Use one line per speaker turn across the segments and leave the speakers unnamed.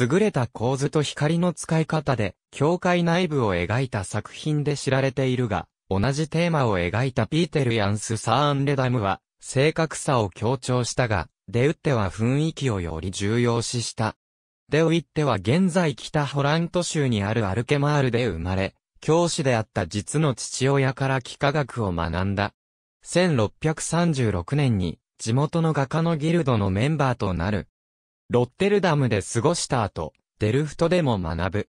優れた構図と光の使い方で、教会内部を描いた作品で知られているが、同じテーマを描いたピーテル・ヤンス・サーンレダムは、正確さを強調したが、デウッテは雰囲気をより重要視した。デウィッテは現在北ホラント州にあるアルケマールで生まれ、教師であった実の父親から幾何学を学んだ。1636年に地元の画家のギルドのメンバーとなるロッテルダムで過ごした後、デルフトでも学ぶ。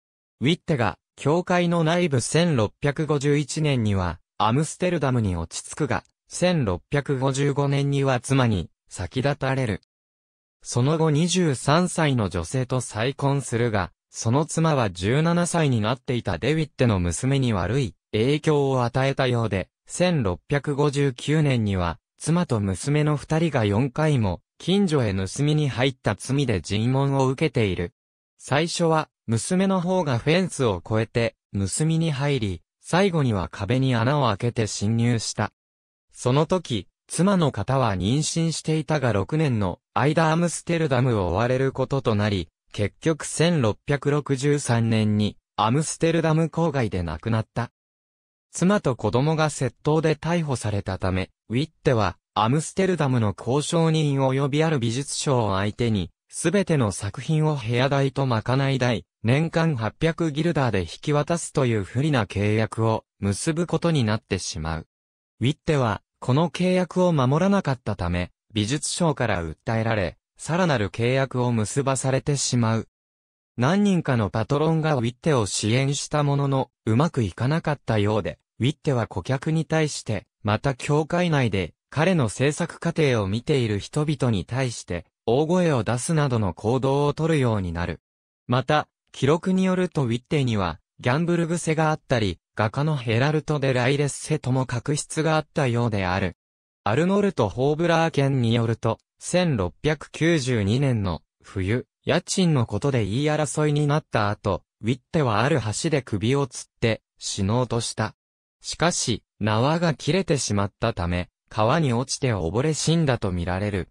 ウィッテが、教会の内部1651年には、アムステルダムに落ち着くが、1655年には妻に、先立たれる。その後23歳の女性と再婚するが、その妻は17歳になっていたデウィッテの娘に悪い影響を与えたようで、1659年には、妻と娘の二人が4回も近所へ盗みに入った罪で尋問を受けている。最初は、娘の方がフェンスを越えて、盗みに入り、最後には壁に穴を開けて侵入した。その時、妻の方は妊娠していたが6年の間アムステルダムを追われることとなり、結局1663年にアムステルダム郊外で亡くなった。妻と子供が窃盗で逮捕されたため、ウィッテはアムステルダムの交渉人及びある美術賞を相手に、すべての作品を部屋代とまかない代、年間800ギルダーで引き渡すという不利な契約を結ぶことになってしまう。ウィッテは、この契約を守らなかったため、美術賞から訴えられ、さらなる契約を結ばされてしまう。何人かのパトロンがウィッテを支援したものの、うまくいかなかったようで、ウィッテは顧客に対して、また教会内で彼の制作過程を見ている人々に対して、大声を出すなどの行動をとるようになる。また、記録によるとウィッテには、ギャンブル癖があったり、画家のヘラルト・デ・ライレッセとも確執があったようである。アルノルト・ホーブラー県によると、1692年の冬、家賃のことで言い争いになった後、ウィッテはある橋で首を吊って死のうとした。しかし、縄が切れてしまったため、川に落ちて溺れ死んだとみられる。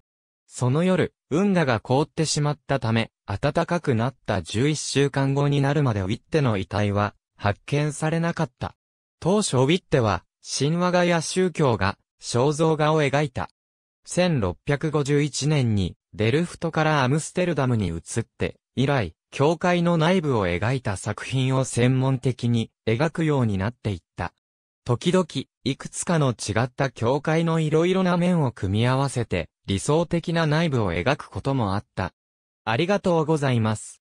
その夜、運河が凍ってしまったため、暖かくなった11週間後になるまでウィッテの遺体は発見されなかった。当初ウィッテは、神話画や宗教画、肖像画を描いた。1651年にデルフトからアムステルダムに移って、以来、教会の内部を描いた作品を専門的に描くようになっていった。時々、いくつかの違った教会のいろいろな面を組み合わせて、理想的な内部を描くこともあった。ありがとうございます。